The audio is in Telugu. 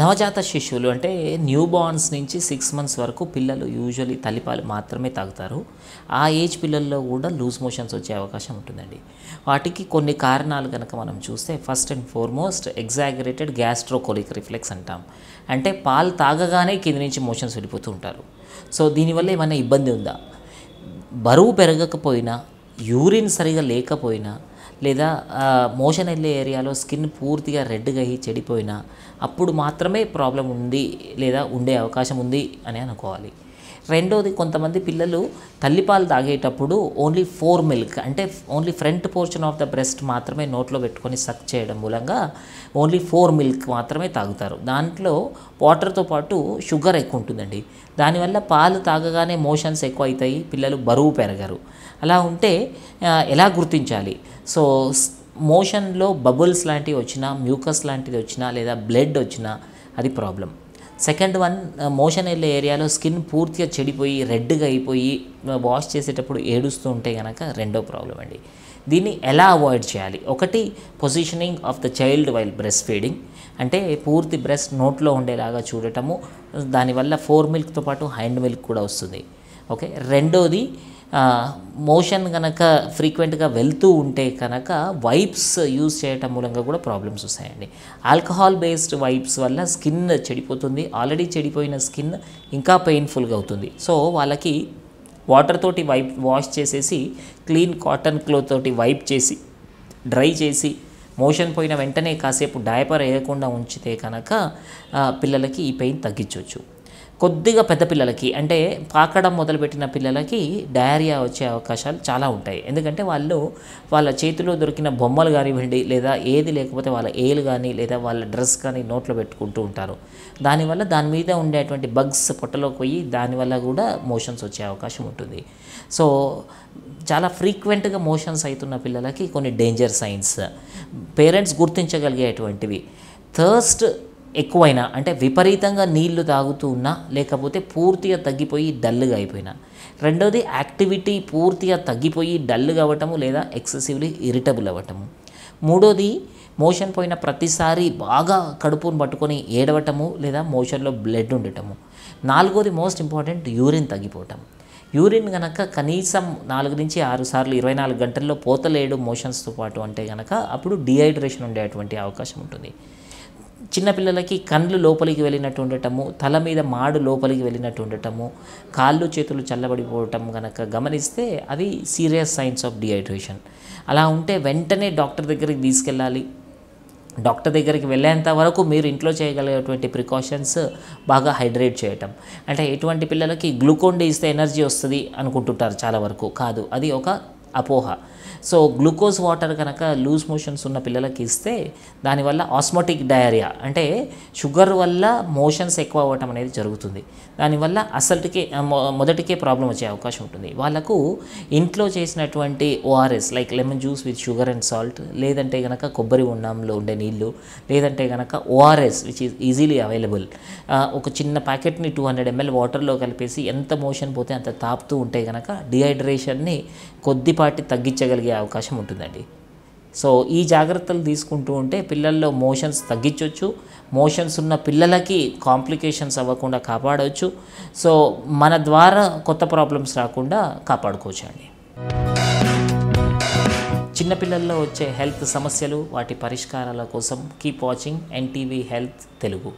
నవజాత శిశువులు అంటే న్యూ బార్న్స్ నుంచి సిక్స్ మంత్స్ వరకు పిల్లలు యూజువలీ తల్లిపాలు మాత్రమే తాగుతారు ఆ ఏజ్ పిల్లల్లో కూడా లూజ్ మోషన్స్ వచ్చే అవకాశం ఉంటుందండి వాటికి కొన్ని కారణాలు కనుక మనం చూస్తే first and foremost exaggerated gastrocolic reflex అంటాం అంటే పాలు తాగగానే కింద నుంచి మోషన్స్ వెళ్ళిపోతూ ఉంటారు సో దీనివల్ల ఏమైనా ఇబ్బంది ఉందా బరువు పెరగకపోయినా యూరిన్ సరిగా లేకపోయినా లేదా మోషన్ వెళ్ళే ఏరియాలో స్కిన్ పూర్తిగా రెడ్గా అయ్యి చెడిపోయినా అప్పుడు మాత్రమే ప్రాబ్లం ఉంది లేదా ఉండే అవకాశం ఉంది అని అనుకోవాలి రెండోది కొంతమంది పిల్లలు తల్లిపాలు తాగేటప్పుడు ఓన్లీ ఫోర్ మిల్క్ అంటే only front portion of the breast మాత్రమే నోట్లో పెట్టుకొని సక్ చేయడం మూలంగా ఓన్లీ ఫోర్ మిల్క్ మాత్రమే తాగుతారు దాంట్లో వాటర్తో పాటు షుగర్ ఎక్కువ ఉంటుందండి దానివల్ల పాలు తాగగానే మోషన్స్ ఎక్కువ అవుతాయి పిల్లలు బరువు పెరగరు అలా ఉంటే ఎలా గుర్తించాలి సో మోషన్లో బబుల్స్ లాంటివి వచ్చినా మ్యూకస్ లాంటిది వచ్చినా లేదా బ్లడ్ వచ్చినా అది ప్రాబ్లం సెకండ్ వన్ మోషన్ వెళ్ళే ఏరియాలో స్కిన్ పూర్తిగా చెడిపోయి రెడ్గా అయిపోయి వాష్ చేసేటప్పుడు ఏడుస్తూ ఉంటే కనుక రెండో ప్రాబ్లం అండి దీన్ని ఎలా అవాయిడ్ చేయాలి ఒకటి positioning of the child while breastfeeding అంటే పూర్తి బ్రెస్ట్ నోట్లో ఉండేలాగా చూడటము దానివల్ల ఫోర్ మిల్క్తో పాటు హ్యాండ్ మిల్క్ కూడా వస్తుంది ఓకే రెండోది మోషన్ కనుక ఫ్రీక్వెంట్గా వెళ్తూ ఉంటే కనుక వైప్స్ యూజ్ చేయటం మూలంగా కూడా ప్రాబ్లమ్స్ వస్తాయండి ఆల్కహాల్ బేస్డ్ వైప్స్ వల్ల స్కిన్ చెడిపోతుంది ఆల్రెడీ చెడిపోయిన స్కిన్ ఇంకా పెయిన్ఫుల్గా అవుతుంది సో వాళ్ళకి వాటర్ తోటి వైప్ వాష్ చేసేసి క్లీన్ కాటన్ క్లోత్ తోటి వైప్ చేసి డ్రై చేసి మోషన్ పోయిన వెంటనే కాసేపు డైపర్ వేయకుండా ఉంచితే కనుక పిల్లలకి ఈ పెయిన్ తగ్గించవచ్చు కొద్దిగా పెద్ద పిల్లలకి అంటే పాకడం మొదలుపెట్టిన పిల్లలకి డయారియా వచ్చే అవకాశాలు చాలా ఉంటాయి ఎందుకంటే వాళ్ళు వాళ్ళ చేతిలో దొరికిన బొమ్మలు కానివ్వండి లేదా ఏది లేకపోతే వాళ్ళ ఏలు కానీ లేదా వాళ్ళ డ్రెస్ కానీ నోట్లో పెట్టుకుంటూ ఉంటారు దానివల్ల దాని మీద ఉండేటువంటి బగ్స్ పొట్టలోకి పోయి దానివల్ల కూడా మోషన్స్ వచ్చే అవకాశం ఉంటుంది సో చాలా ఫ్రీక్వెంట్గా మోషన్స్ అవుతున్న పిల్లలకి కొన్ని డేంజర్ సైన్స్ పేరెంట్స్ గుర్తించగలిగేటువంటివి థర్స్ట్ ఎక్కువైనా అంటే విపరీతంగా నీళ్లు తాగుతూ ఉన్నా లేకపోతే పూర్తిగా తగ్గిపోయి డల్గా అయిపోయినా రెండోది యాక్టివిటీ పూర్తిగా తగ్గిపోయి డల్గా అవ్వటము లేదా ఎక్సెసివ్లీ ఇరిటబుల్ అవ్వటము మూడోది మోషన్ పోయిన ప్రతిసారి బాగా కడుపును పట్టుకొని ఏడవటము లేదా మోషన్లో బ్లడ్ ఉండటము నాలుగోది మోస్ట్ ఇంపార్టెంట్ యూరిన్ తగ్గిపోవటం యూరిన్ కనుక కనీసం నాలుగు నుంచి ఆరు సార్లు ఇరవై నాలుగు గంటల్లో పోతలేడు మోషన్స్తో పాటు అంటే కనుక అప్పుడు డిహైడ్రేషన్ ఉండేటువంటి అవకాశం ఉంటుంది చిన్నపిల్లలకి కండ్లు లోపలికి వెళ్ళినట్టు ఉండటము తల మీద మాడు లోపలికి వెళ్ళినట్టు ఉండటము కాళ్ళు చేతులు చల్లబడిపోవటం కనుక గమనిస్తే అవి సీరియస్ సైన్స్ ఆఫ్ డిహైడ్రేషన్ అలా ఉంటే వెంటనే డాక్టర్ దగ్గరికి తీసుకెళ్ళాలి డాక్టర్ దగ్గరికి వెళ్ళేంత వరకు మీరు ఇంట్లో చేయగలిగేటువంటి ప్రికాషన్స్ బాగా హైడ్రేట్ చేయటం అంటే ఎటువంటి పిల్లలకి గ్లూకోన్ డే ఇస్తే ఎనర్జీ వస్తుంది అనుకుంటుంటారు చాలా వరకు కాదు అది ఒక అపోహ సో గ్లూకోజ్ వాటర్ కనుక లూజ్ మోషన్స్ ఉన్న పిల్లలకి ఇస్తే దానివల్ల ఆస్మోటిక్ డయారియా అంటే షుగర్ వల్ల మోషన్స్ ఎక్కువ అవ్వటం అనేది జరుగుతుంది దానివల్ల అసలుకే మొదటికే ప్రాబ్లం వచ్చే అవకాశం ఉంటుంది వాళ్ళకు ఇంట్లో చేసినటువంటి ORS like lemon juice with sugar and salt లేదంటే కనుక కొబ్బరి ఉన్నంలో ఉండే నీళ్ళు లేదంటే కనుక ORS which is easily available ఒక చిన్న ప్యాకెట్ని టూ హండ్రెడ్ ఎంఎల్ వాటర్లో కలిపేసి ఎంత మోషన్ పోతే అంత తాపుతూ ఉంటే కనుక డిహైడ్రేషన్ని కొద్ది కొద్దిపాటి తగ్గించగలిగే అవకాశం ఉంటుందండి సో ఈ జాగ్రత్తలు తీసుకుంటూ ఉంటే పిల్లల్లో మోషన్స్ తగ్గించవచ్చు మోషన్స్ ఉన్న పిల్లలకి కాంప్లికేషన్స్ అవ్వకుండా కాపాడవచ్చు సో మన ద్వారా కొత్త ప్రాబ్లమ్స్ రాకుండా కాపాడుకోవచ్చు అండి చిన్నపిల్లల్లో వచ్చే హెల్త్ సమస్యలు వాటి పరిష్కారాల కోసం keep watching NTV health Telugu